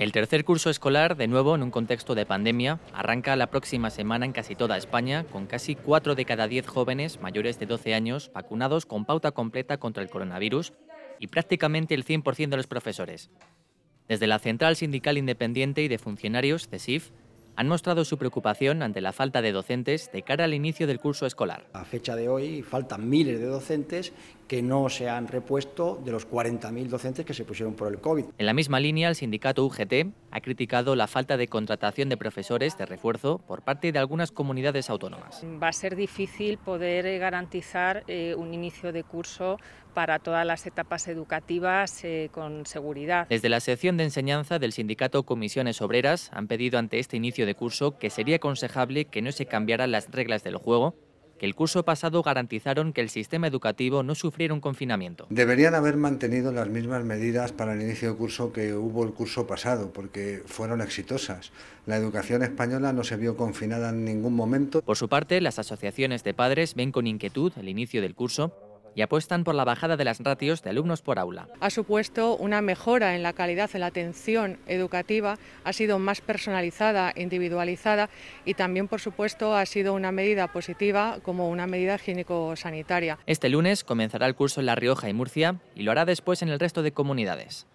El tercer curso escolar, de nuevo en un contexto de pandemia, arranca la próxima semana en casi toda España, con casi 4 de cada 10 jóvenes mayores de 12 años vacunados con pauta completa contra el coronavirus y prácticamente el 100% de los profesores. Desde la Central Sindical Independiente y de Funcionarios, CESIF, han mostrado su preocupación ante la falta de docentes de cara al inicio del curso escolar. A fecha de hoy faltan miles de docentes que no se han repuesto de los 40.000 docentes que se pusieron por el COVID. En la misma línea, el sindicato UGT ha criticado la falta de contratación de profesores de refuerzo por parte de algunas comunidades autónomas. Va a ser difícil poder eh, garantizar eh, un inicio de curso para todas las etapas educativas eh, con seguridad. Desde la sección de enseñanza del sindicato Comisiones Obreras han pedido ante este inicio de curso que sería aconsejable que no se cambiaran las reglas del juego que el curso pasado garantizaron que el sistema educativo no sufriera un confinamiento. Deberían haber mantenido las mismas medidas para el inicio de curso que hubo el curso pasado, porque fueron exitosas. La educación española no se vio confinada en ningún momento. Por su parte, las asociaciones de padres ven con inquietud el inicio del curso y apuestan por la bajada de las ratios de alumnos por aula. Ha supuesto una mejora en la calidad, de la atención educativa, ha sido más personalizada, individualizada y también, por supuesto, ha sido una medida positiva como una medida higiénico-sanitaria. Este lunes comenzará el curso en La Rioja y Murcia y lo hará después en el resto de comunidades.